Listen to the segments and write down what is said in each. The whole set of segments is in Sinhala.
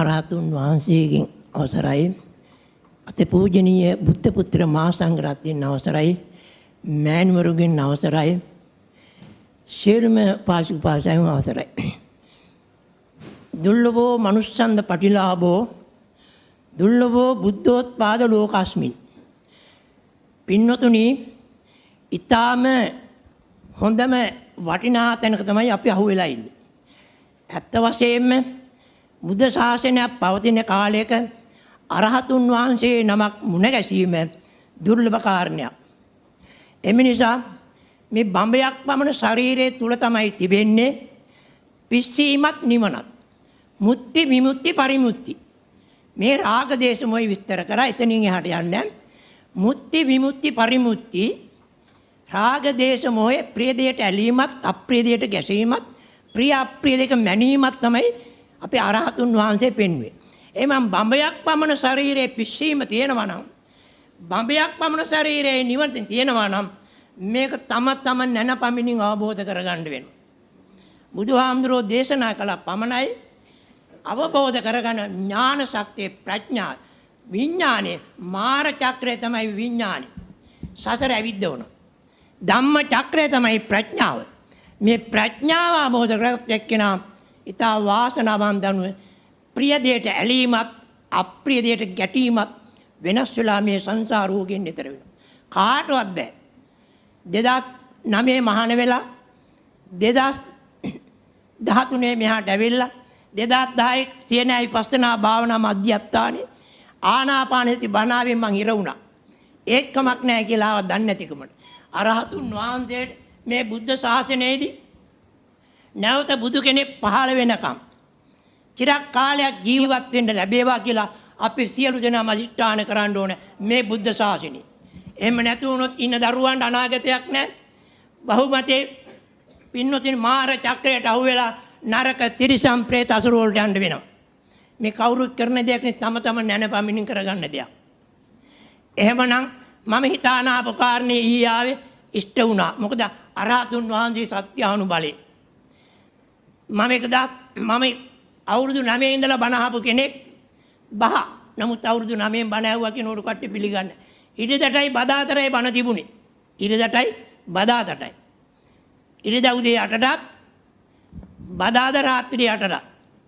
අරහතුන් වහන්සේගෙන් අවසරයි අතිපූජනීය බුද්ධ පුත්‍ර මහා සංඝරත්නයන් අවසරයි මෑණිවරුගෙන් අවසරයි ශේරුම පාසු පාසයන් අවසරයි දුර්ලභෝ manussන්ද පටිලාභෝ දුර්ලභෝ බුද්ධෝත්පාද ලෝකස්මින් පින්නතුනි ඊටාම හොඳම වටිනා තැනක තමයි අපි අහුවෙලා ඉන්නේ ඇත්ත වශයෙන්ම බුද්ධ ශාසනයක් පවතින කාලයක අරහතුන් වහන්සේ නමක් මුණ ගැසීම දුර්ලභ කාරණයක්. එම නිසා මේ බඹයක් පමණ ශරීරය තුල තමයි තිබෙන්නේ පිස්සීමත් නිවනත්. මුත්‍ති විමුක්ති පරිමුක්ති. මේ රාග දේශමොයි විස්තර කරා එතනින් එහාට යන්නේ. මුත්‍ති විමුක්ති පරිමුක්ති රාග දේශ මොහේ ප්‍රිය දෙයට ඇලීමත් අප්‍රිය දෙයට ගැසීමත් ප්‍රිය අප්‍රිය දෙක මැනීමත් තමයි අපි අරහතුන් වහන්සේ පෙන්වේ. එහෙනම් බඹයක් පමණ ශරීරයේ පිස්සීම තියෙනවා නම් බඹයක් පමණ ශරීරයේ නිවන් තියෙනවා නම් මේක තම තම නැනපමිණින් අවබෝධ කරගන්න වෙනවා. බුදුහාමුදුරෝ දේශනා කළ පමණයි අවබෝධ කරගන්න ඥාන ශක්තිය ප්‍රඥා විඥානේ මාර චක්‍රය තමයි විඥානේ. සසර ඇවිද්ද වුණා. ධම්ම චක්‍රය තමයි ප්‍රඥාව. මේ ප්‍රඥාව අවබෝධ කරගත් එක්කෙනා ඉතා වාසනාවන් දනුව ප්‍රිය දෙයට ඇලීමත් අප්‍රිය දෙයට ගැටීමත් වෙනස් වෙලා මේ සංසාර රෝගයෙන් ඈතර වෙනවා. කාටවත් බෑ. 2009 මහාන වෙලා 2013 මෙහාට ඇවිල්ලා 2010 සියනයි පස්තනා භාවනා මධ්‍යස්ථානේ ආනාපානසති බණාවෙන් මං ඉර වුණා. ඒකමක් නැහැ කියලා ආව දන්නේ නැතිකමට. අරහතුන් වහන්සේට මේ බුද්ධ ශාසනයේදී නැවත බුදු කෙනෙක් පහළ වෙනකම් চিරක් කාලයක් ජීවත් වෙන්න ලැබේවා කියලා අපි සියලු දෙනා මදිෂ්ඨාන කරන්න ඕන මේ බුද්ධ ශාසනය. එහෙම නැති වුණොත් ඉන්න දරුවන්ට අනාගතයක් නැහැ. බහුමතේ පින්නොතින් මාර චක්‍රයට අහු වෙලා නරක තිරිසම් പ്രേත අසුර වලට යන්න වෙනවා. මේ කවුරුත් කරන දෙයක් නෙවෙයි තම තම නැනපමිනින් කරගන්න දෙයක්. එහෙමනම් මම හිතාන අපකාරණේ ඊ ආවේ ඉෂ්ට වුණා. මොකද අරහතුන් වහන්සේ සත්‍ය අනුබලේ මම එකදා මම අවුරුදු 9 ඉඳලා බණ අහපු කෙනෙක් බහ. නමුත් අවුරුදු 9න් බණ ඇහුවා කෙනෙකුට කට්ටිය පිළිගන්න. ඉරිදටයි බදාතරයි බණ තිබුණේ. ඉරිදටයි බදාතරයි. ඉරිද උදේ 8ටත් බදාද රාත්‍රිය 8ටත්.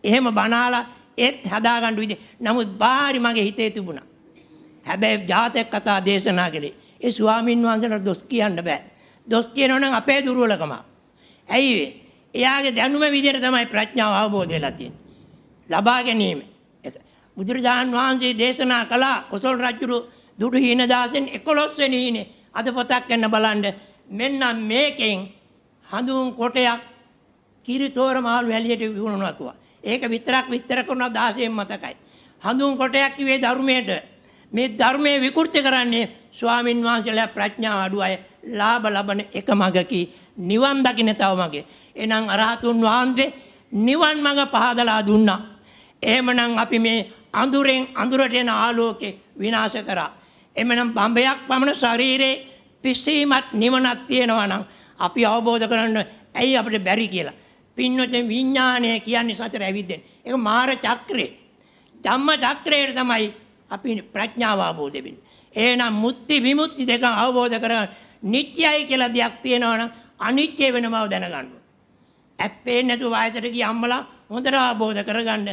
එහෙම බණාලා ඒත් හදාගන්න විදිහ. නමුත් බාරි මගේ හිතේ තිබුණා. හැබැයි ජාතක කතා දේශනා කළේ. ඒ ස්වාමින් වහන්සේට දොස් කියන්න බෑ. දොස් කියනවනම් අපේ දුර්වලකම. ඇයි ඒ? එයාගේ දැනුම විදිහට තමයි ප්‍රඥාව අවබෝධ වෙලා තියෙන්නේ. ලබා ගැනීම. බුදුරජාන් වහන්සේ දේශනා කළා කොසල් රජුරු දුඩු හීන දාසෙන් 11 වෙනි හීනේ අද පොතක් ගන්න බලන්න මෙන්න මේකෙන් හඳුන් කොටයක් කිරිතෝර මාළු හැලියට විහුණුනවා කිව්වා. ඒක විතරක් විස්තර කරනවා 16 මතකයි. හඳුන් කොටයක් කිව්වේ ධර්මයට මේ ධර්මයේ විකෘති කරන්නේ ස්වාමින් වහන්සේලා ප්‍රඥාව අඩු අය ලාභ ලබන එක මගකි නිවන් දකින්න තව මගේ. එනම් අරහතුන් වහන්සේ නිවන් මඟ පහදලා දුන්නා. එහෙමනම් අපි මේ අඳුරෙන් අඳුරට එන ආලෝකේ විනාශ කරා. එමනම් බඹයක් පමණ ශරීරේ පිසීමත් නිවනක් තියෙනවා නම් අපි අවබෝධ කරන්න ඇයි අපිට බැරි කියලා. පින්නොතෙන් විඥානය කියන්නේ සතර ඇවිද්දෙන. ඒක මාර චක්‍රේ. ධම්ම චක්‍රයේ තමයි අපි ප්‍රඥාව අවබෝධ වෙන්නේ. එහෙනම් මුත්‍ති විමුක්ති දෙක අවබෝධ කරගන්න නිත්‍යයි කියලා දෙයක් තියෙනවා නම් අනිත්‍ය වෙන බව දැනගන්න. ඇත්තේ නැතුව වයසට ගිය අම්මලා හොඳට ආબોධ කරගන්න.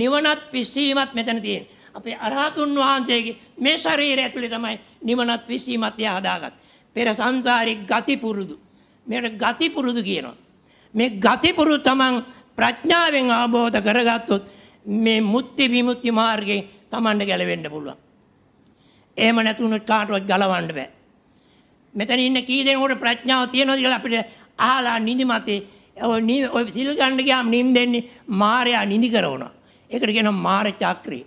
නිවනත් පිස්සීමත් මෙතන තියෙන. අපේ අරහතුන් වහන්සේගේ මේ ශරීරය ඇතුලේ තමයි නිවනත් පිස්සීමත් එයා හදාගත්. පෙර සංසාරේ ගති පුරුදු. මේකට ගති පුරුදු කියනවා. මේ ගති පුරුදු තමන් ප්‍රඥාවෙන් ආબોධ කරගත්තොත් මේ මුත්‍ති විමුක්ති මාර්ගයෙන් තමන්ට ගැලවෙන්න පුළුවන්. එහෙම නැතුනොත් කාටවත් ගලවන්න බෑ. මෙතන ඉන්න කී දෙනෙකුට ප්‍රඥාව තියෙනවද කියලා අපිට අහලා නිදිමතේ ඔය ඔය සිල් ගන්න ගියාම නිින්දෙන්නේ මායя නිදි කරනවා. ඒකට කියනවා මාර චක්‍රය.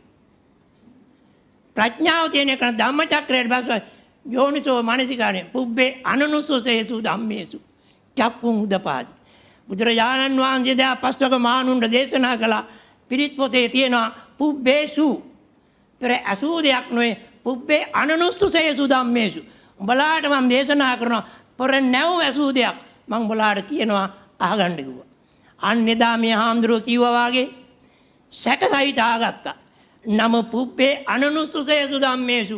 ප්‍රඥාව තියෙන එක ධම්ම චක්‍රයට බස යෝනිසෝ මානසිකානේ පුබ්බේ අනනුසුසේසු ධම්මේසු චක්කුං උදපාදි. බුදුරජාණන් වහන්සේ දා පස්වක මානුන්ට දේශනා කළා පිරිත් පොතේ තියෙනවා පුබ්බේසු පෙර අසූ දෙයක් නොවේ පුබ්බේ අනනුසුසේසු ධම්මේසු උඹලාට මම දේශනා කරනවා පොර නැව් ඇසූ දෙයක් මං උඹලාට කියනවා අහගන්න කිව්වා. අන්න එදා මේ හාමුදුරුවෝ කිව්වා වාගේ සැකසහිත ආගත්තා. නම පුබ්බේ අනනුස්සසේසු ධම්මේසු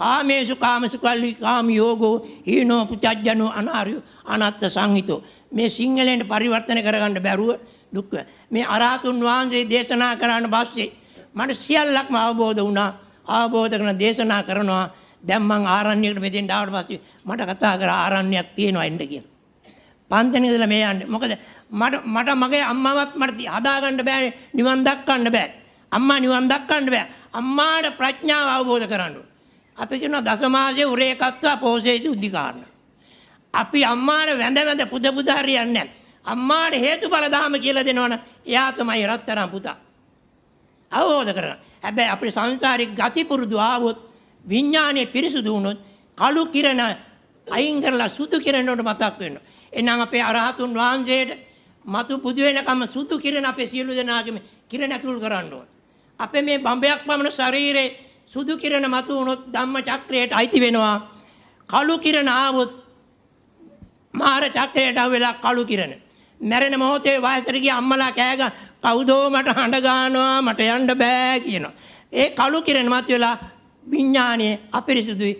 කාමේසු කාමසු කල්ලි කාම යෝගෝ හීනෝ පුචජ්ජනෝ අනාර්යෝ අනත්ත සංහිතෝ මේ සිංහලෙන් පරිවර්තන කරගන්න බැරුව දුක් මේ අරහතුන් වහන්සේ දේශනා කරන්න පස්සේ මට සියල්ලක්ම අවබෝධ වුණා අවබෝධ කරන දේශනා කරනවා දැන් මං ආරණ්‍යයකට මෙතෙන්ට ආවට පස්සේ මට කතා කරා ආරණ්‍යයක් තියෙනවා එන්න කියලා. පන්තන ඉඳලා මේ යන්නේ. මොකද මට මට මගේ අම්මාවත් මට හදාගන්න බෑනේ නිවන් දක්කන්න බෑ. අම්මා නිවන් දක්කන්න බෑ. අම්මාට ප්‍රඥාව අවබෝධ කරගන්න ඕන. අපි කියනවා දසමාසයේ උරේකත්වා පෝසේති උද්ධිකාරණ. අපි අම්මාට වැඳ වැඳ පුද පුද හරියන්නේ නැහැ. අම්මාට හේතුඵල ධාම කියලා දෙනවනම් එයා තමයි රත්තරන් පුතා. අවබෝධ කරගන්න. හැබැයි අපේ සංසාරේ ගති පුරුදු ආවොත් විඥානය පිරිසුදු වුණොත් කළු කිරණ අයින් කරලා සුදු කිරණට මතක් වෙනවා. එහෙනම් අපේ අරහතුන් වහන්සේට මතු බුදු වෙනකම් සුදු කිරණ අපේ සියලු දෙනාගේම කිරණ ඇතුල් කරන්න ඕන. අපේ මේ බඹයක් පමණ ශරීරේ සුදු කිරණ මතු වුණොත් ධම්ම චක්‍රයට අයිති වෙනවා. කළු කිරණ ආවොත් මාර චක්‍රයට අවෙලා කළු කිරණ. මැරෙන මොහොතේ වයසට ගිය අම්මලා කෑග කවුදෝ මට හඬ ගන්නවා මට යන්න බෑ කියනවා. ඒ කළු කිරණ මත වෙලා විඥානයේ අපිරිසුදුයි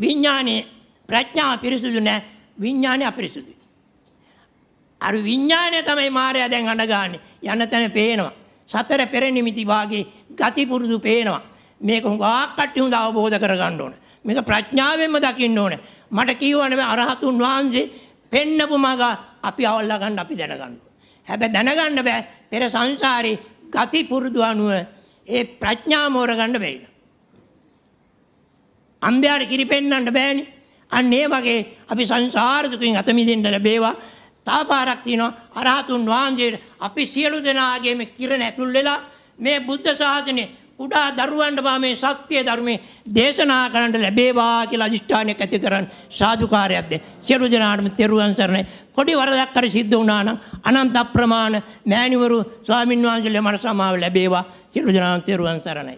විඥානයේ ප්‍රඥාව පිරිසුදු නැහැ විඥානයේ අපිරිසුදුයි අර විඥානය තමයි මායя දැන් අඬගාන්නේ යන තැන පේනවා සතර පෙර නිමිති වාගේ ගති පුරුදු පේනවා මේක හුඟක් කට්ටි හොඳ අවබෝධ කරගන්න ඕන මේක ප්‍රඥාවෙන්ම දකින්න ඕන මට කියවනේ අරහතුන් වහන්සේ පෙන්නපු මග අපි අවල්ලා ගන්න අපි දැනගන්න හැබැයි දැනගන්න බෑ පෙර සංසාරේ ගති පුරුදු අනුව ඒ ප්‍රඥා මෝරගන්න බැහැ අම්බයාට කිරිපෙන්නන්න බෑනි. අන්න ඒ වගේ අපි සංසාර දුකින් අත මිදෙන්න ලැබේවා. තා පාරක් තියෙනවා අරහතුන් වහන්සේට අපි සියලු දෙනාගේම කිරණ ඇතුල් වෙලා මේ බුද්ධ ශාසනේ කුඩා දරුවන්ට මා මේ සත්‍ය ධර්මයේ දේශනා කරන්න ලැබේවා කියලා අදිෂ්ඨානයක් ඇති කරන් සාදුකාරයක්ද සියලු දෙනාටම තෙරුවන් සරණයි පොඩි වරදක් කර සිද්ධ වුණා නම් අනන්ත අප්‍රමාණ මෑණිවරු ස්වාමින්වහන්සේලා මර සමාව ලැබේවා සියලු දෙනාටම තෙරුවන් සරණයි